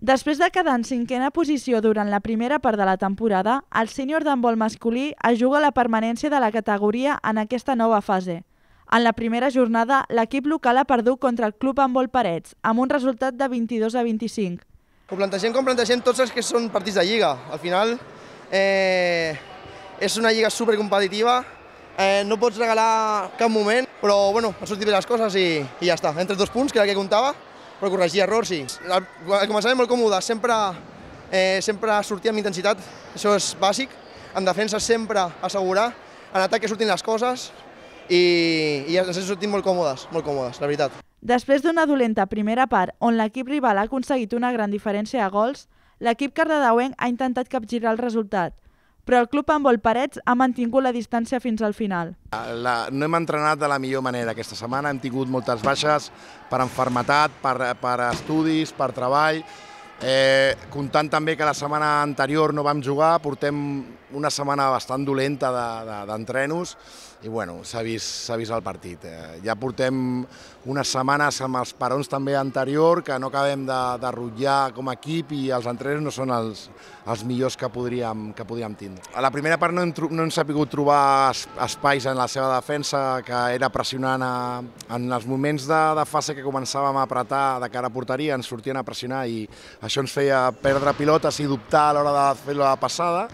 Després de quedar en cinquena posició durant la primera part de la temporada, el sènior d'handbol masculí es juga la permanència de la categoria en aquesta nova fase. En la primera jornada, l'equip local ha perdut contra el club handbol Parets, amb un resultat de 22 a 25. Ho plantegem com plantegem tots els que són partits de Lliga. Al final, eh, és una Lliga supercompetitiva, eh, no pots regalar cap moment, però bueno, han sortit bé les coses i, i ja està. Entre dos punts, que era el que comptava, per corregir errors i al molt còmode, sempre, eh, sempre sortir amb intensitat, això és bàsic, en defensa sempre assegurar, en atac que surtin les coses i, i ens hem sortit molt còmodes, molt còmodes, la veritat. Després d'una dolenta primera part on l'equip rival ha aconseguit una gran diferència de gols, l'equip cardedauenc ha intentat capgirar el resultat, però el club amb Volparets ha mantingut la distància fins al final. La, no hem entrenat de la millor manera aquesta setmana, hem tingut moltes baixes per enfermetat, per, per estudis, per treball, Eh, comptant també que la setmana anterior no vam jugar, portem una setmana bastant dolenta d'entrenos de, de, i bueno, s'ha vist, vist el partit. Eh, ja portem unes setmanes amb els parons també anterior, que no acabem de, de rutllar com a equip i els entrenos no són els, els millors que podríem, que podríem tindre. A la primera part no hem, no hem sabut trobar espais en la seva defensa, que era pressionant a, en els moments de, de fase que començàvem a apretar de cara a porteria, ens sortien a pressionar i això ens feia perdre pilotes i dubtar a l'hora de fer la passada,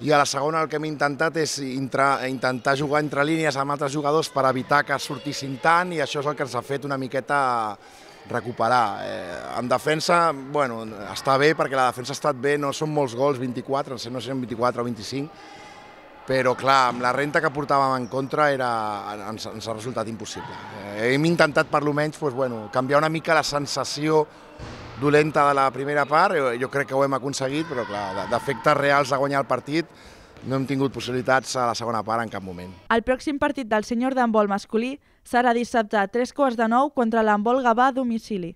i a la segona el que hem intentat és intra, intentar jugar entre línies amb altres jugadors per evitar que sortissin tant i això és el que ens ha fet una miqueta recuperar. Eh, en defensa, bueno, està bé perquè la defensa ha estat bé, no són molts gols, 24, no sé, 24 o 25, però clar, amb la renta que portàvem en contra era, ens, ens ha resultat impossible. Eh, hem intentat per lo menys pues, bueno, canviar una mica la sensació dolenta de la primera part, eh, jo crec que ho hem aconseguit, però clar, d'efectes reals de guanyar el partit no hem tingut possibilitats a la segona part en cap moment. El pròxim partit del senyor d'handbol masculí serà dissabte a tres quarts de nou contra l'handbol Gavà a domicili.